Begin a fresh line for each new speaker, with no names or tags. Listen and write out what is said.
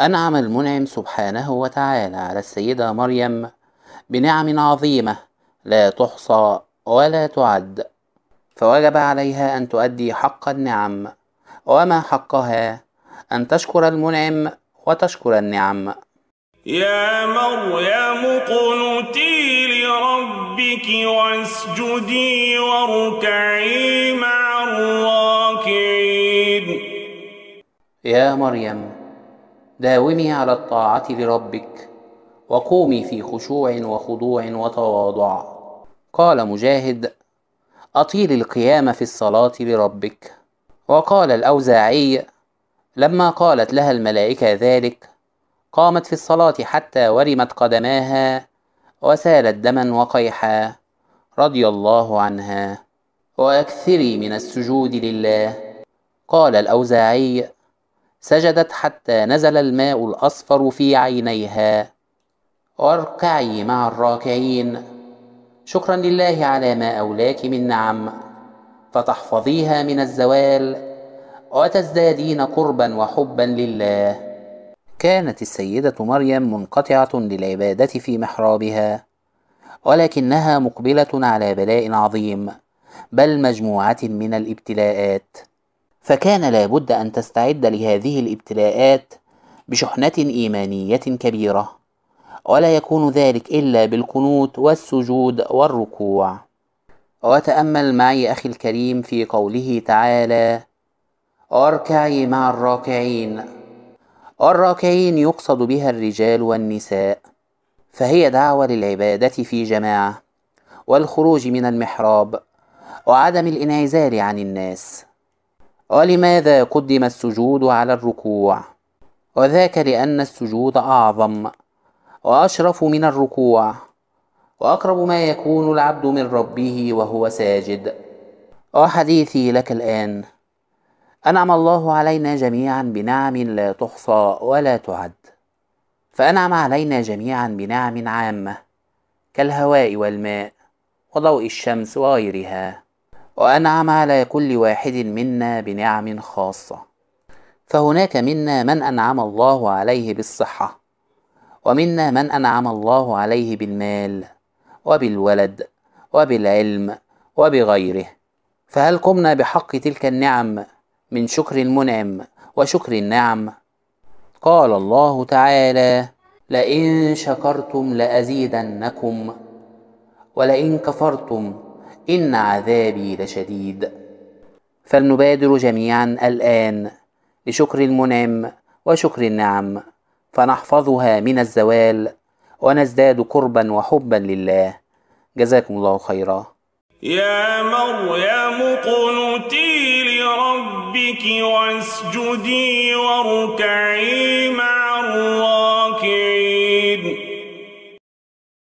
أنعم المنعم سبحانه وتعالى على السيدة مريم بنعم عظيمة لا تحصى ولا تعد فوجب عليها أن تؤدي حق النعم وما حقها أن تشكر المنعم وتشكر النعم
يا مريم اقنتي لربك واسجدي واركعي مع الراكعين
يا مريم داومي على الطاعة لربك وقومي في خشوع وخضوع وتواضع قال مجاهد أطيل القيام في الصلاة لربك وقال الأوزاعي لما قالت لها الملائكة ذلك قامت في الصلاة حتى ورمت قدماها وسالت دما وقيحا رضي الله عنها وأكثري من السجود لله قال الأوزاعي سجدت حتى نزل الماء الأصفر في عينيها واركعي مع الراكعين شكرا لله على ما أولاك من نعم فتحفظيها من الزوال وتزدادين قربا وحبا لله كانت السيدة مريم منقطعة للعبادة في محرابها ولكنها مقبلة على بلاء عظيم بل مجموعة من الابتلاءات فكان لابد ان تستعد لهذه الابتلاءات بشحنه ايمانيه كبيره ولا يكون ذلك الا بالقنوت والسجود والركوع وتامل معي اخي الكريم في قوله تعالى اركعي مع الراكعين الراكعين يقصد بها الرجال والنساء فهي دعوه للعباده في جماعه والخروج من المحراب وعدم الانعزال عن الناس ولماذا قدم السجود على الركوع وذاك لأن السجود أعظم وأشرف من الركوع وأقرب ما يكون العبد من ربه وهو ساجد وحديثي لك الآن أنعم الله علينا جميعا بنعم لا تحصى ولا تعد فأنعم علينا جميعا بنعم عامة كالهواء والماء وضوء الشمس وغيرها وأنعم على كل واحد منا بنعم خاصة فهناك منا من أنعم الله عليه بالصحة ومنا من أنعم الله عليه بالمال وبالولد وبالعلم وبغيره فهل قمنا بحق تلك النعم من شكر المنعم وشكر النعم قال الله تعالى لئن شكرتم لازيدنكم ولئن كفرتم إن عذابي لشديد فلنبادر جميعا الآن لشكر المنعم وشكر النعم فنحفظها من الزوال ونزداد قربا وحبا لله جزاكم الله خيرا
يا مريم اقنتي لربك واسجدي واركعي